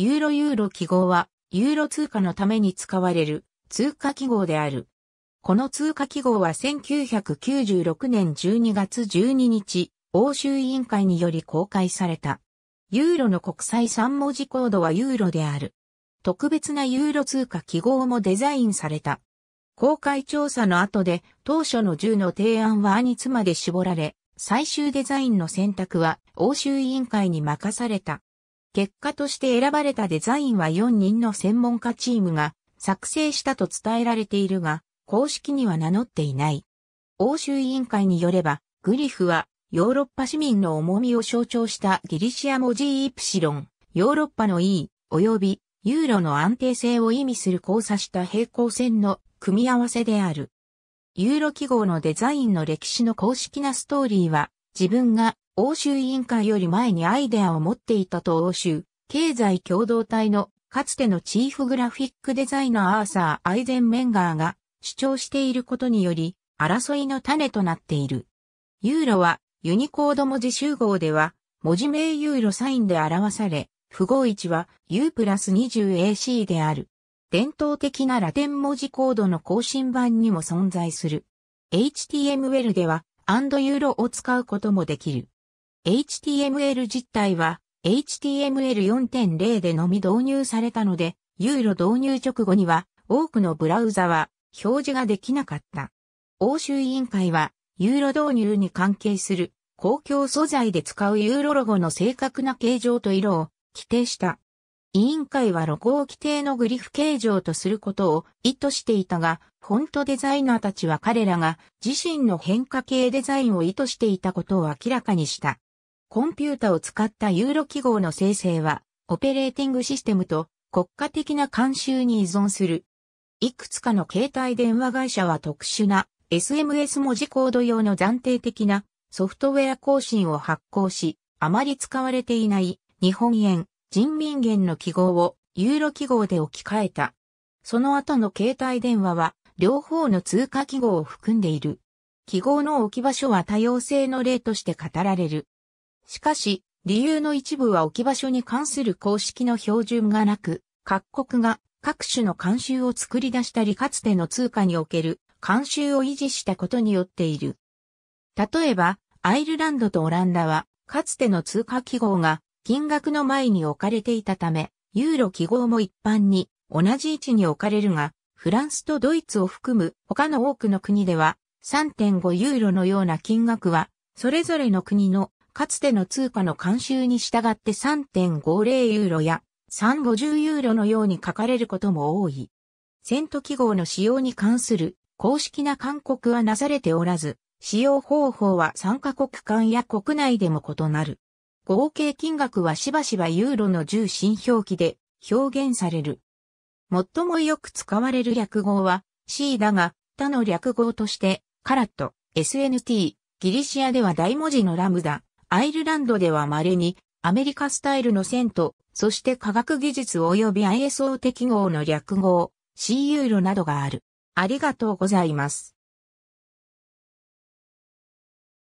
ユーロユーロ記号は、ユーロ通貨のために使われる通貨記号である。この通貨記号は1996年12月12日、欧州委員会により公開された。ユーロの国際3文字コードはユーロである。特別なユーロ通貨記号もデザインされた。公開調査の後で当初の10の提案はアニツまで絞られ、最終デザインの選択は欧州委員会に任された。結果として選ばれたデザインは4人の専門家チームが作成したと伝えられているが、公式には名乗っていない。欧州委員会によれば、グリフはヨーロッパ市民の重みを象徴したギリシア文字イプシロン、ヨーロッパの E、及びユーロの安定性を意味する交差した平行線の組み合わせである。ユーロ記号のデザインの歴史の公式なストーリーは、自分が欧州委員会より前にアイデアを持っていたと欧州経済共同体のかつてのチーフグラフィックデザイナーアーサー・アイゼンメンガーが主張していることにより争いの種となっている。ユーロはユニコード文字集合では文字名ユーロサインで表され、符号1は U プラス 20AC である。伝統的なラテン文字コードの更新版にも存在する。HTML ではアンドユーロを使うこともできる。HTML 実態は HTML4.0 でのみ導入されたので、ユーロ導入直後には多くのブラウザは表示ができなかった。欧州委員会はユーロ導入に関係する公共素材で使うユーロロゴの正確な形状と色を規定した。委員会はロゴを規定のグリフ形状とすることを意図していたが、フォントデザイナーたちは彼らが自身の変化系デザインを意図していたことを明らかにした。コンピュータを使ったユーロ記号の生成は、オペレーティングシステムと国家的な慣習に依存する。いくつかの携帯電話会社は特殊な SMS 文字コード用の暫定的なソフトウェア更新を発行し、あまり使われていない日本円、人民元の記号をユーロ記号で置き換えた。その後の携帯電話は両方の通貨記号を含んでいる。記号の置き場所は多様性の例として語られる。しかし、理由の一部は置き場所に関する公式の標準がなく、各国が各種の慣習を作り出したりかつての通貨における慣習を維持したことによっている。例えば、アイルランドとオランダは、かつての通貨記号が金額の前に置かれていたため、ユーロ記号も一般に同じ位置に置かれるが、フランスとドイツを含む他の多くの国では、3.5ユーロのような金額は、それぞれの国のかつての通貨の慣習に従って3.50ユーロや350ユーロのように書かれることも多い。セント記号の使用に関する公式な勧告はなされておらず、使用方法は参加国間や国内でも異なる。合計金額はしばしばユーロの重心表記で表現される。最もよく使われる略語は C だが、他の略語として、カラット、SNT、ギリシアでは大文字のラムダ、アイルランドでは稀に、アメリカスタイルの線と、そして科学技術及び ISO 適合の略語、C ユーロなどがある。ありがとうございます。